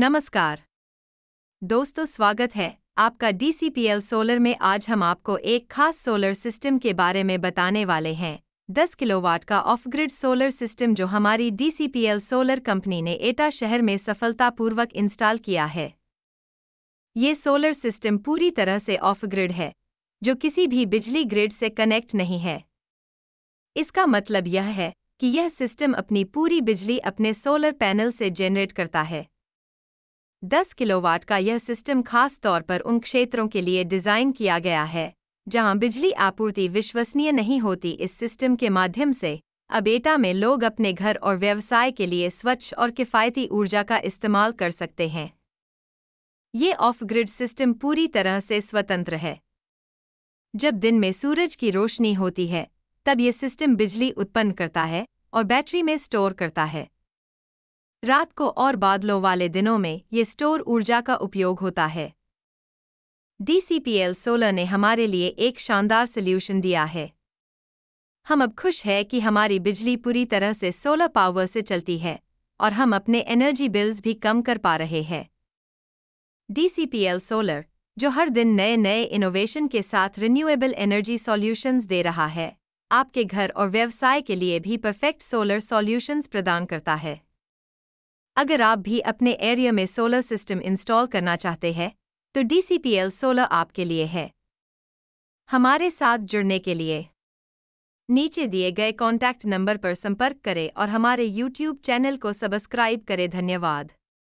नमस्कार दोस्तों स्वागत है आपका डीसीपीएल सोलर में आज हम आपको एक खास सोलर सिस्टम के बारे में बताने वाले हैं 10 किलोवाट का ऑफ ग्रिड सोलर सिस्टम जो हमारी डीसीपीएल सोलर कंपनी ने एटा शहर में सफलतापूर्वक इंस्टॉल किया है ये सोलर सिस्टम पूरी तरह से ऑफ ग्रिड है जो किसी भी बिजली ग्रिड से कनेक्ट नहीं है इसका मतलब यह है कि यह सिस्टम अपनी पूरी बिजली अपने सोलर पैनल से जेनरेट करता है 10 किलोवाट का यह सिस्टम खास तौर पर उन क्षेत्रों के लिए डिज़ाइन किया गया है जहां बिजली आपूर्ति विश्वसनीय नहीं होती इस सिस्टम के माध्यम से अबेटा में लोग अपने घर और व्यवसाय के लिए स्वच्छ और किफ़ायती ऊर्जा का इस्तेमाल कर सकते हैं ये ऑफ ग्रिड सिस्टम पूरी तरह से स्वतंत्र है जब दिन में सूरज की रोशनी होती है तब ये सिस्टम बिजली उत्पन्न करता है और बैटरी में स्टोर करता है रात को और बादलों वाले दिनों में ये स्टोर ऊर्जा का उपयोग होता है डीसीपीएल सोलर ने हमारे लिए एक शानदार सोल्यूशन दिया है हम अब खुश हैं कि हमारी बिजली पूरी तरह से सोलर पावर से चलती है और हम अपने एनर्जी बिल्स भी कम कर पा रहे हैं डीसीपीएल सोलर जो हर दिन नए नए इनोवेशन के साथ रिन्यूएबल एनर्जी सॉल्यूशंस दे रहा है आपके घर और व्यवसाय के लिए भी परफेक्ट सोलर सॉल्यूशंस प्रदान करता है अगर आप भी अपने एरिया में सोलर सिस्टम इंस्टॉल करना चाहते हैं तो डीसीपीएल सोलर आपके लिए है हमारे साथ जुड़ने के लिए नीचे दिए गए कॉन्टैक्ट नंबर पर संपर्क करें और हमारे यूट्यूब चैनल को सब्सक्राइब करें धन्यवाद